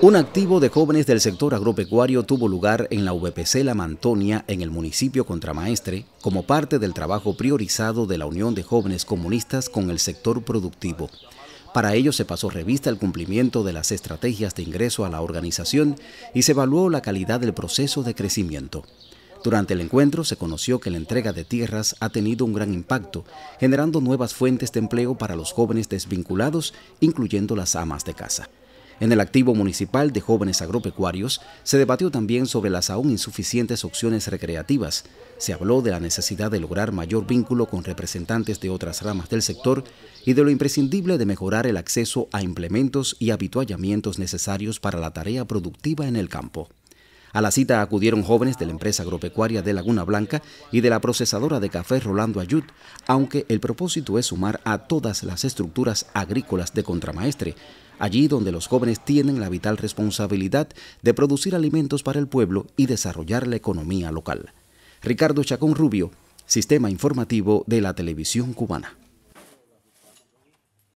un activo de jóvenes del sector agropecuario tuvo lugar en la VPC La Mantonia, en el municipio Contramaestre, como parte del trabajo priorizado de la Unión de Jóvenes Comunistas con el sector productivo. Para ello se pasó revista el cumplimiento de las estrategias de ingreso a la organización y se evaluó la calidad del proceso de crecimiento. Durante el encuentro se conoció que la entrega de tierras ha tenido un gran impacto, generando nuevas fuentes de empleo para los jóvenes desvinculados, incluyendo las amas de casa. En el activo municipal de jóvenes agropecuarios se debatió también sobre las aún insuficientes opciones recreativas. Se habló de la necesidad de lograr mayor vínculo con representantes de otras ramas del sector y de lo imprescindible de mejorar el acceso a implementos y habituallamientos necesarios para la tarea productiva en el campo. A la cita acudieron jóvenes de la empresa agropecuaria de Laguna Blanca y de la procesadora de café Rolando Ayud, aunque el propósito es sumar a todas las estructuras agrícolas de Contramaestre, allí donde los jóvenes tienen la vital responsabilidad de producir alimentos para el pueblo y desarrollar la economía local. Ricardo Chacón Rubio, Sistema Informativo de la Televisión Cubana.